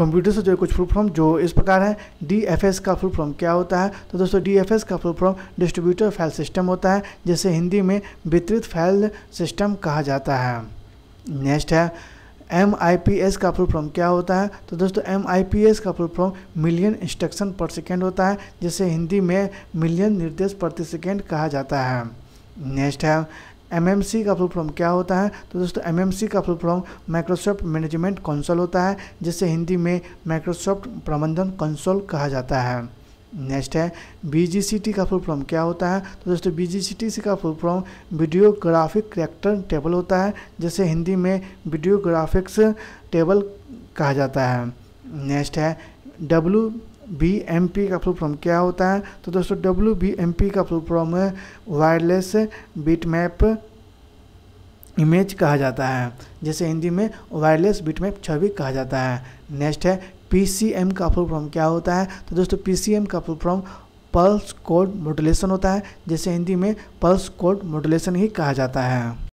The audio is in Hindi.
कंप्यूटर से जो कुछ फुल फॉर्म जो इस प्रकार है डी का फुल फॉर्म क्या होता है तो दोस्तों डी का full form distributor file system होता है जिसे हिंदी में वितरित फाइल सिस्टम कहा जाता है नेक्स्ट है एम आई पी एस का फुल फॉर्म क्या होता है तो दोस्तों एम आई पी एस का full form million instruction per second होता है जिसे हिंदी में मिलियन निर्देश प्रति सेकेंड कहा जाता है नेक्स्ट है एमएमसी का फुल फॉर्म क्या होता है तो दोस्तों एमएमसी का full form Microsoft management console होता है जिसे हिंदी में माइक्रोसॉफ्ट प्रबंधन कंसोल कहा जाता है नेक्स्ट है बी का फुल फॉर्म क्या होता है तो दोस्तों बी का full form videographic character table होता है जिसे हिंदी में वीडियोग्राफिक्स टेबल कहा जाता है नेक्स्ट है डब्ल्यू बी एम पी का फुल फॉर्म क्या होता है तो दोस्तों डब्ल्यू बी एम पी का फुल फॉर्म है वायरलेस बीट मैप इमेज कहा जाता है जैसे हिंदी में वायरलेस बीट मैप छवि कहा जाता है नेक्स्ट है पी सी एम का फुल फॉर्म क्या होता है तो दोस्तों पी सी एम का full form pulse code modulation होता है जैसे हिंदी में पल्स कोड मोडुलेशन ही कहा जाता है